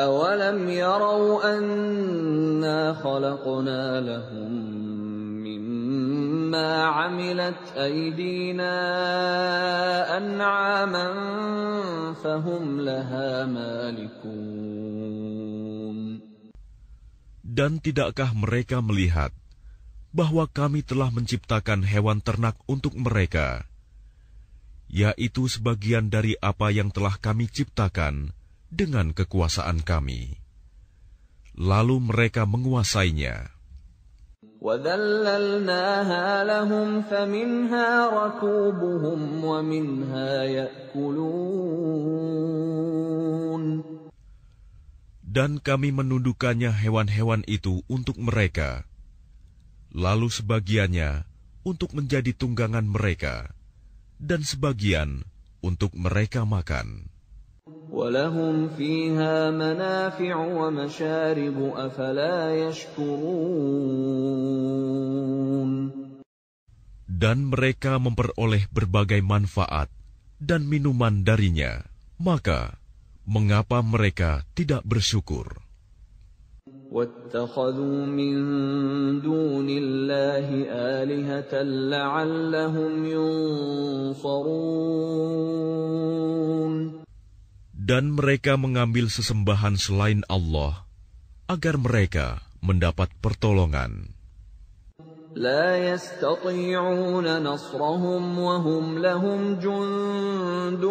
أَوَلَمْ يَرَوْا Dan tidakkah mereka melihat bahwa kami telah menciptakan hewan ternak untuk mereka, yaitu sebagian dari apa yang telah kami ciptakan, dengan kekuasaan kami. Lalu mereka menguasainya. Dan kami menundukkannya hewan-hewan itu untuk mereka, lalu sebagiannya untuk menjadi tunggangan mereka, dan sebagian untuk mereka makan. Dan mereka memperoleh berbagai manfaat dan minuman darinya, maka mengapa mereka tidak bersyukur? واتخذوا dan mereka mengambil sesembahan selain Allah agar mereka mendapat pertolongan. لا يستطيعون نصرهم وهم لهم جند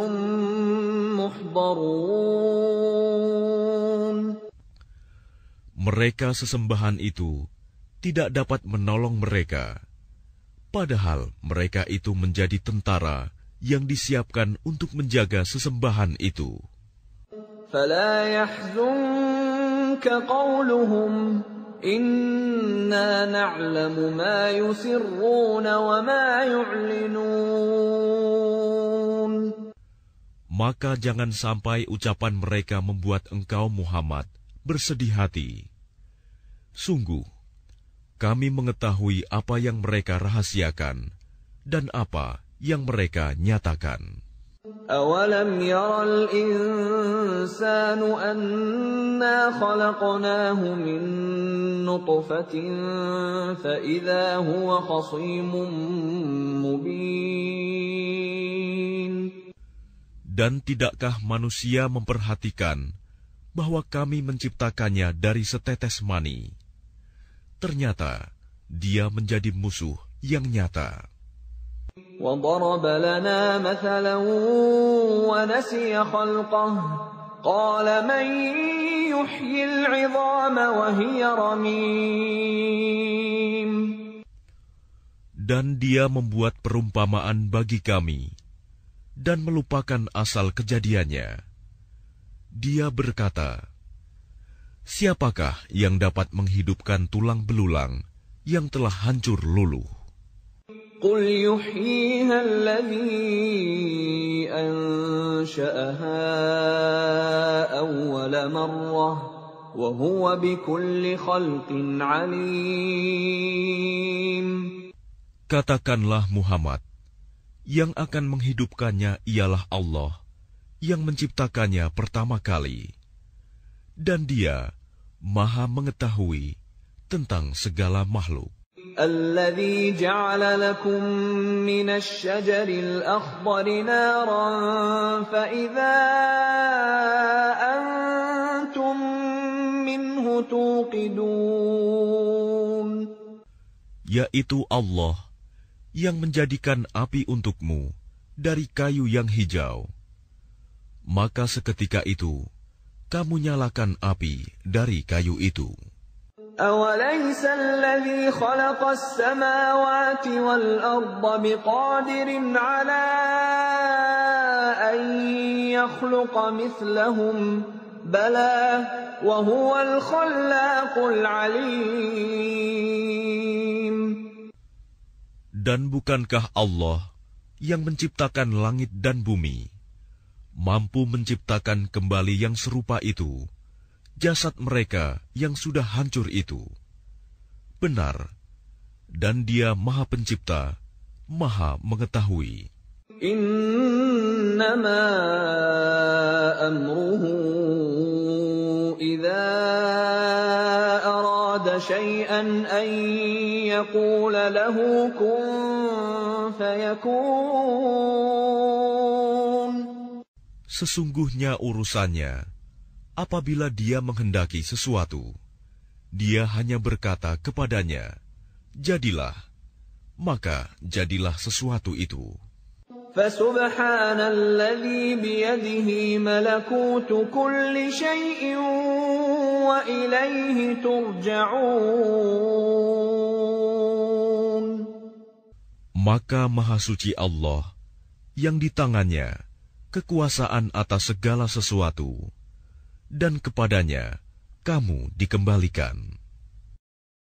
محضرون Mereka sesembahan itu tidak dapat menolong mereka padahal mereka itu menjadi tentara yang disiapkan untuk menjaga sesembahan itu. فلا يحزنك قولهم إنا نعلم ما يسرون وما يعلنون Maka jangan sampai ucapan mereka membuat engkau Muhammad bersedih hati. Sungguh, kami mengetahui apa yang mereka rahasiakan dan apa yang mereka nyatakan. Dan tidakkah manusia memperhatikan bahwa kami menciptakannya dari setetes mani? Ternyata dia menjadi musuh yang nyata. وضرب لنا مثلا ونسي خلقه قال من يحيي العظام وهي رميم Dan dia membuat perumpamaan bagi kami dan melupakan asal kejadiannya. Dia berkata, Siapakah yang dapat menghidupkan tulang belulang yang telah hancur luluh? قل يحييها الذي أنشأها أول مرة وهو بكل خلق عليم Katakanlah Muhammad, yang akan menghidupkannya ialah Allah, yang menciptakannya pertama kali. Dan dia maha mengetahui tentang segala makhluk. الذي جعل لكم من الشجر الأخضر نارا فإذا أنتم منه توقدون yaitu Allah yang menjadikan api untukmu dari kayu yang hijau. Maka seketika itu, kamu nyalakan api dari kayu itu. أوليس الذي خلق السماوات والأرض بقادر على أن يخلق مثلهم بلى وهو الخلاق العليم Dan bukankah Allah yang menciptakan langit dan bumi, mampu menciptakan kembali yang serupa itu jasad mereka yang sudah hancur itu. Benar, dan dia maha pencipta, maha mengetahui. Innama amruhu arada an lahu kun Sesungguhnya urusannya, apabila dia menghendaki sesuatu, dia hanya berkata kepadanya, "Jadilah." Maka jadilah sesuatu itu. Maka Maha Suci Allah, yang di tangannya kekuasaan atas segala sesuatu, dan kepadanya kamu dikembalikan.